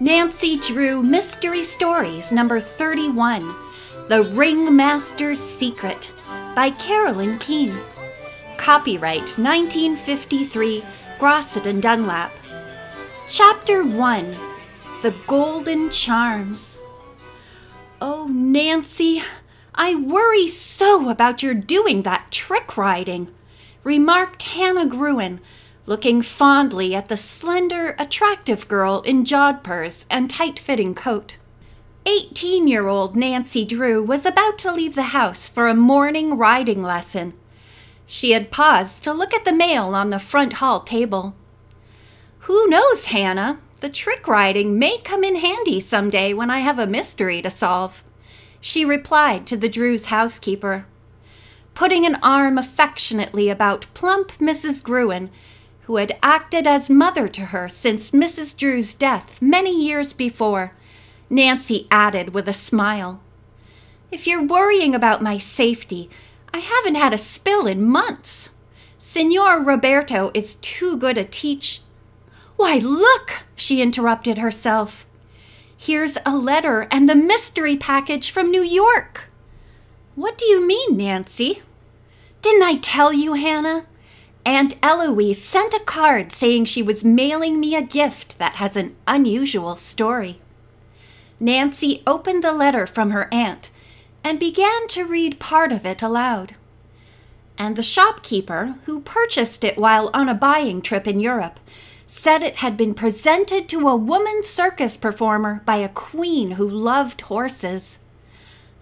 Nancy Drew Mystery Stories number 31 The Ringmaster's Secret by Carolyn Keene. Copyright 1953 Grosset and Dunlap. Chapter 1 The Golden Charms. Oh, Nancy, I worry so about your doing that trick riding, remarked Hannah Gruen looking fondly at the slender, attractive girl in jodhpurs and tight fitting coat. 18 year old Nancy Drew was about to leave the house for a morning riding lesson. She had paused to look at the mail on the front hall table. Who knows, Hannah? The trick riding may come in handy some day when I have a mystery to solve. She replied to the Drew's housekeeper. Putting an arm affectionately about plump Mrs. Gruen, who had acted as mother to her since Mrs. Drew's death many years before. Nancy added with a smile. If you're worrying about my safety, I haven't had a spill in months. Signor Roberto is too good a teach. Why, look, she interrupted herself. Here's a letter and the mystery package from New York. What do you mean, Nancy? Didn't I tell you, Hannah? Aunt Eloise sent a card saying she was mailing me a gift that has an unusual story. Nancy opened the letter from her aunt and began to read part of it aloud. And the shopkeeper, who purchased it while on a buying trip in Europe, said it had been presented to a woman circus performer by a queen who loved horses.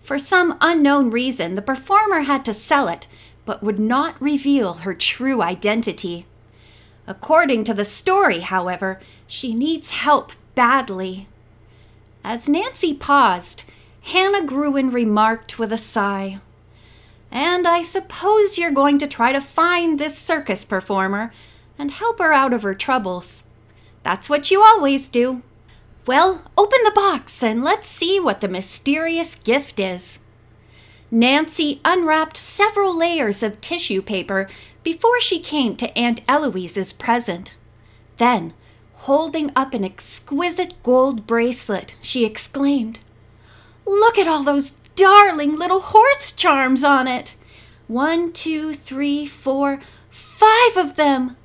For some unknown reason, the performer had to sell it but would not reveal her true identity. According to the story, however, she needs help badly. As Nancy paused, Hannah Gruen remarked with a sigh, And I suppose you're going to try to find this circus performer and help her out of her troubles. That's what you always do. Well, open the box and let's see what the mysterious gift is. Nancy unwrapped several layers of tissue paper before she came to Aunt Eloise's present. Then, holding up an exquisite gold bracelet, she exclaimed, Look at all those darling little horse charms on it! One, two, three, four, five of them!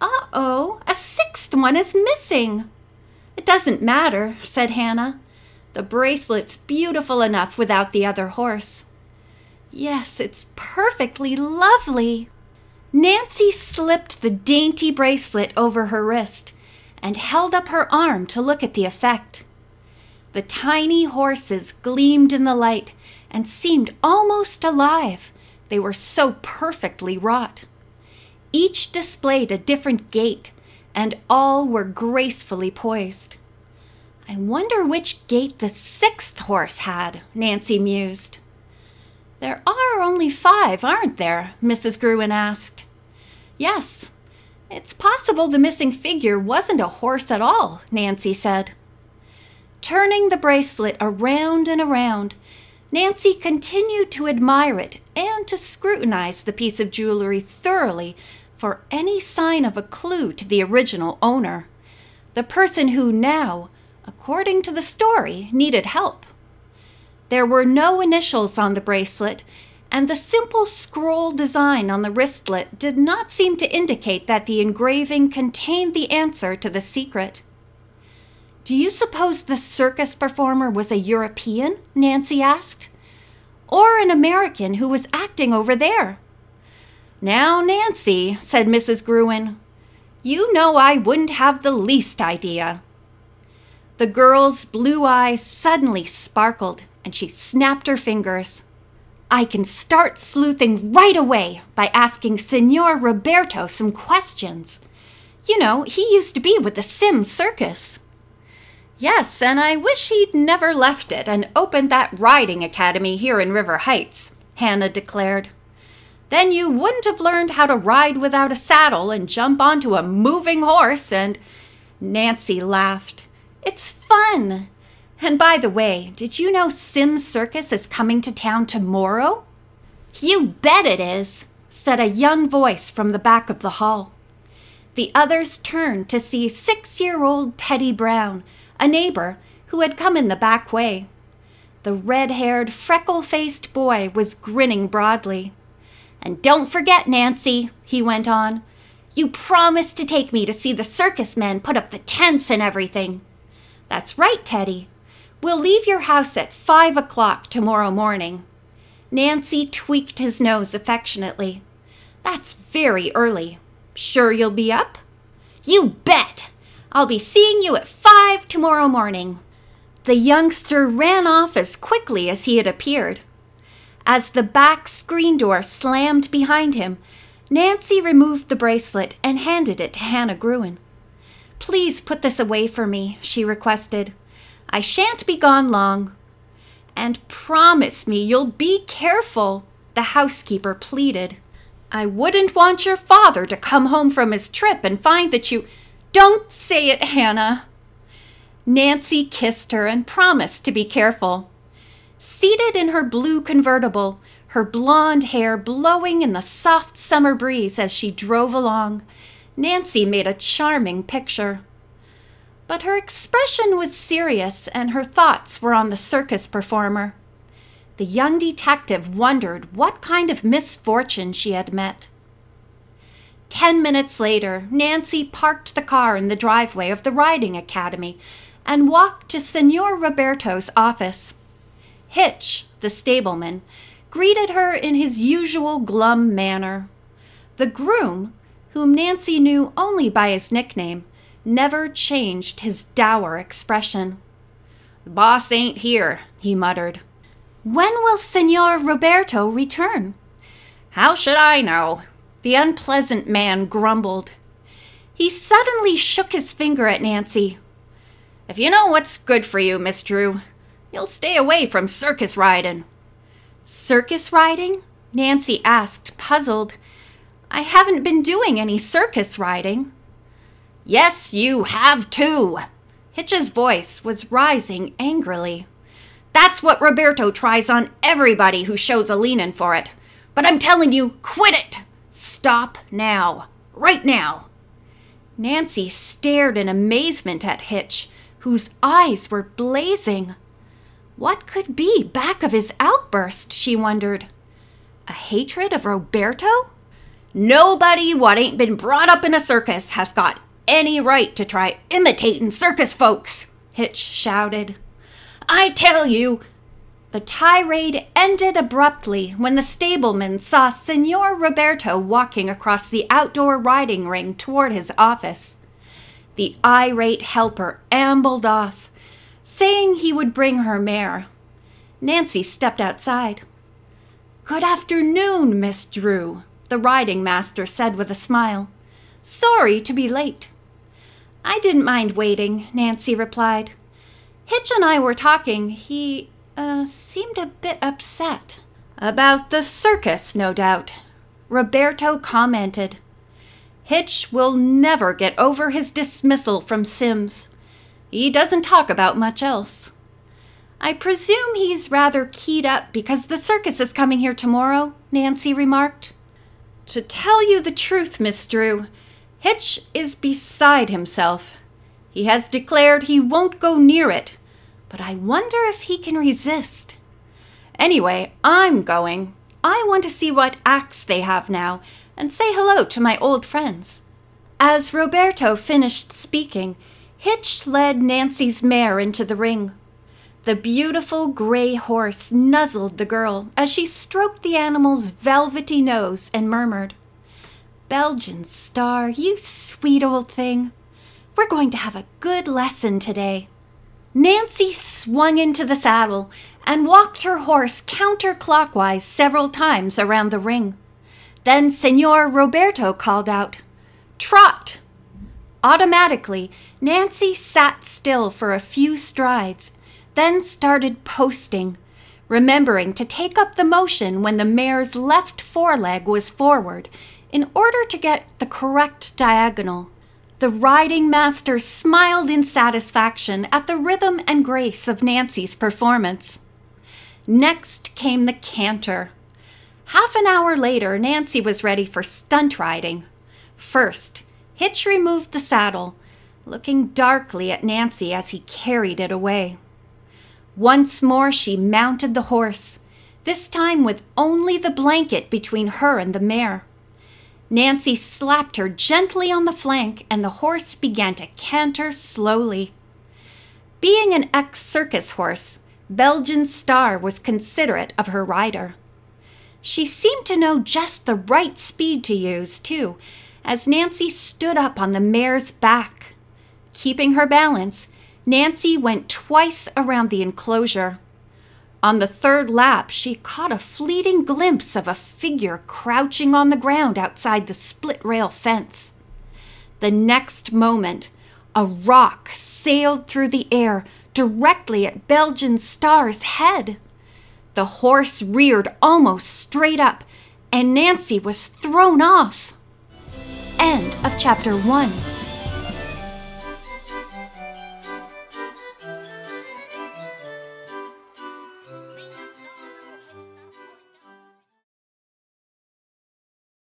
Uh oh, a sixth one is missing! It doesn't matter, said Hannah. The bracelet's beautiful enough without the other horse. Yes, it's perfectly lovely. Nancy slipped the dainty bracelet over her wrist and held up her arm to look at the effect. The tiny horses gleamed in the light and seemed almost alive, they were so perfectly wrought. Each displayed a different gait, and all were gracefully poised. I wonder which gait the sixth horse had, Nancy mused. There are only five, aren't there? Mrs. Gruen asked. Yes. It's possible the missing figure wasn't a horse at all, Nancy said. Turning the bracelet around and around, Nancy continued to admire it and to scrutinize the piece of jewelry thoroughly for any sign of a clue to the original owner, the person who now, according to the story, needed help. There were no initials on the bracelet, and the simple scroll design on the wristlet did not seem to indicate that the engraving contained the answer to the secret. Do you suppose the circus performer was a European? Nancy asked. Or an American who was acting over there? Now, Nancy, said Mrs. Gruen, you know I wouldn't have the least idea. The girl's blue eyes suddenly sparkled and she snapped her fingers. I can start sleuthing right away by asking Senor Roberto some questions. You know, he used to be with the Sim Circus. Yes, and I wish he'd never left it and opened that riding academy here in River Heights, Hannah declared. Then you wouldn't have learned how to ride without a saddle and jump onto a moving horse and. Nancy laughed. It's fun. And by the way, did you know Sim Circus is coming to town tomorrow? You bet it is, said a young voice from the back of the hall. The others turned to see six year old Teddy Brown, a neighbor who had come in the back way. The red haired, freckle faced boy was grinning broadly. And don't forget, Nancy, he went on. You promised to take me to see the circus men put up the tents and everything. That's right, Teddy, We'll leave your house at five o'clock tomorrow morning. Nancy tweaked his nose affectionately. That's very early. Sure you'll be up? You bet! I'll be seeing you at five tomorrow morning. The youngster ran off as quickly as he had appeared. As the back screen door slammed behind him, Nancy removed the bracelet and handed it to Hannah Gruen. Please put this away for me, she requested. I shan't be gone long. And promise me you'll be careful, the housekeeper pleaded. I wouldn't want your father to come home from his trip and find that you. Don't say it, Hannah. Nancy kissed her and promised to be careful. Seated in her blue convertible, her blonde hair blowing in the soft summer breeze as she drove along, Nancy made a charming picture but her expression was serious and her thoughts were on the circus performer. The young detective wondered what kind of misfortune she had met. Ten minutes later, Nancy parked the car in the driveway of the riding academy and walked to Senor Roberto's office. Hitch, the stableman, greeted her in his usual glum manner. The groom, whom Nancy knew only by his nickname, never changed his dour expression. The boss ain't here, he muttered. When will Senor Roberto return? How should I know? The unpleasant man grumbled. He suddenly shook his finger at Nancy. If you know what's good for you, Miss Drew, you'll stay away from circus riding. Circus riding? Nancy asked, puzzled. I haven't been doing any circus riding. Yes, you have too. Hitch's voice was rising angrily. That's what Roberto tries on everybody who shows a in for it. But I'm telling you, quit it! Stop now. Right now. Nancy stared in amazement at Hitch, whose eyes were blazing. What could be back of his outburst, she wondered. A hatred of Roberto? Nobody what ain't been brought up in a circus has got any right to try imitating circus folks, Hitch shouted. I tell you, the tirade ended abruptly when the stableman saw Signor Roberto walking across the outdoor riding ring toward his office. The irate helper ambled off, saying he would bring her mare. Nancy stepped outside. Good afternoon, Miss Drew, the riding master said with a smile. Sorry to be late. I didn't mind waiting, Nancy replied. Hitch and I were talking. He, uh, seemed a bit upset. About the circus, no doubt, Roberto commented. Hitch will never get over his dismissal from Sims. He doesn't talk about much else. I presume he's rather keyed up because the circus is coming here tomorrow, Nancy remarked. To tell you the truth, Miss Drew, Hitch is beside himself. He has declared he won't go near it, but I wonder if he can resist. Anyway, I'm going. I want to see what axe they have now and say hello to my old friends. As Roberto finished speaking, Hitch led Nancy's mare into the ring. The beautiful gray horse nuzzled the girl as she stroked the animal's velvety nose and murmured, Belgian star, you sweet old thing. We're going to have a good lesson today. Nancy swung into the saddle and walked her horse counterclockwise several times around the ring. Then Senor Roberto called out, Trot! Automatically, Nancy sat still for a few strides, then started posting, remembering to take up the motion when the mare's left foreleg was forward in order to get the correct diagonal, the riding master smiled in satisfaction at the rhythm and grace of Nancy's performance. Next came the canter. Half an hour later, Nancy was ready for stunt riding. First, Hitch removed the saddle, looking darkly at Nancy as he carried it away. Once more, she mounted the horse, this time with only the blanket between her and the mare. Nancy slapped her gently on the flank, and the horse began to canter slowly. Being an ex circus horse, Belgian Star was considerate of her rider. She seemed to know just the right speed to use, too, as Nancy stood up on the mare's back. Keeping her balance, Nancy went twice around the enclosure. On the third lap, she caught a fleeting glimpse of a figure crouching on the ground outside the split rail fence. The next moment, a rock sailed through the air directly at Belgian Star's head. The horse reared almost straight up, and Nancy was thrown off. End of chapter 1.